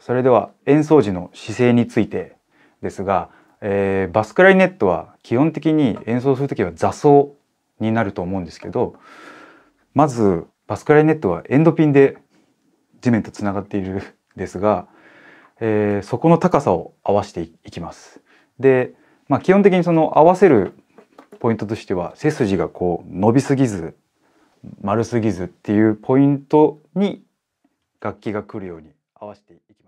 それでは演奏時の姿勢についてですが、えー、バスクライネットは基本的に演奏する時は座奏になると思うんですけどまずバスクライネットはエンドピンで地面とつながっているんですが、えー、そこの高さを合わせていきます。で、まあ、基本的にその合わせるポイントとしては背筋がこう伸びすぎず丸すぎずっていうポイントに楽器が来るように合わせていきます。